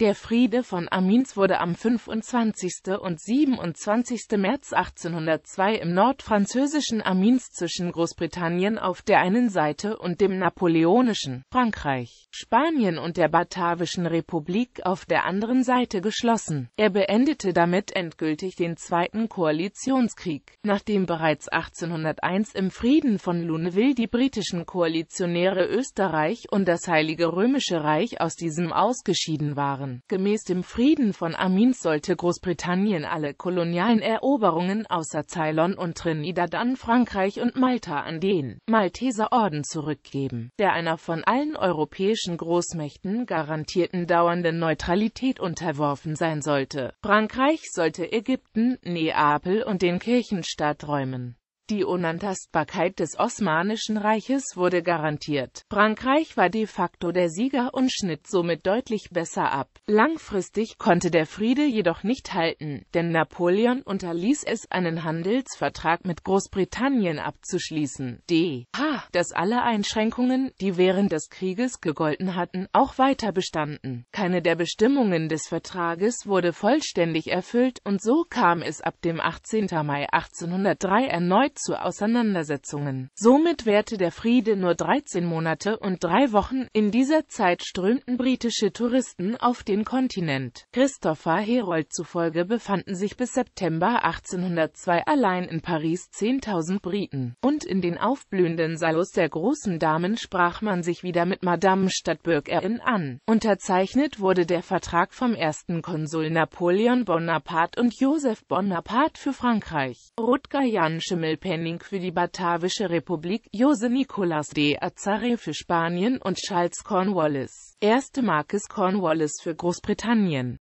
Der Friede von Amiens wurde am 25. und 27. März 1802 im nordfranzösischen Amiens zwischen Großbritannien auf der einen Seite und dem napoleonischen Frankreich, Spanien und der Batavischen Republik auf der anderen Seite geschlossen. Er beendete damit endgültig den Zweiten Koalitionskrieg, nachdem bereits 1801 im Frieden von Luneville die britischen Koalitionäre Österreich und das Heilige Römische Reich aus diesem ausgeschieden waren Jahren. Gemäß dem Frieden von Amiens sollte Großbritannien alle kolonialen Eroberungen außer Ceylon und Trinidad an Frankreich und Malta an den Malteser Orden zurückgeben, der einer von allen europäischen Großmächten garantierten dauernden Neutralität unterworfen sein sollte. Frankreich sollte Ägypten, Neapel und den Kirchenstaat räumen. Die Unantastbarkeit des Osmanischen Reiches wurde garantiert. Frankreich war de facto der Sieger und schnitt somit deutlich besser ab. Langfristig konnte der Friede jedoch nicht halten, denn Napoleon unterließ es, einen Handelsvertrag mit Großbritannien abzuschließen. D.H. dass alle Einschränkungen, die während des Krieges gegolten hatten, auch weiter bestanden. Keine der Bestimmungen des Vertrages wurde vollständig erfüllt und so kam es ab dem 18. Mai 1803 erneut zu Auseinandersetzungen. Somit währte der Friede nur 13 Monate und drei Wochen. In dieser Zeit strömten britische Touristen auf den Kontinent. Christopher Herold zufolge befanden sich bis September 1802 allein in Paris 10.000 Briten. Und in den aufblühenden Salos der großen Damen sprach man sich wieder mit Madame Stadtburg Erin an. Unterzeichnet wurde der Vertrag vom ersten Konsul Napoleon Bonaparte und Joseph Bonaparte für Frankreich. Rutger Jan Schimmelpenning Penning für die Batavische Republik, Jose Nicolas de Azare für Spanien und Charles Cornwallis, erste Marcus Cornwallis für Großbritannien.